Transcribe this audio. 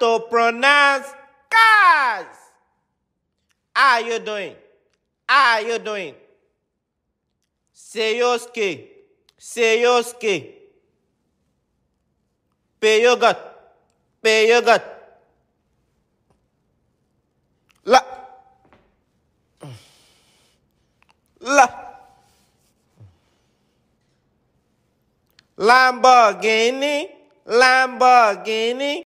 to pronounce cars. How you doing? How you doing? gut. Pay your gut. La. La. Lamborghini. Lamborghini.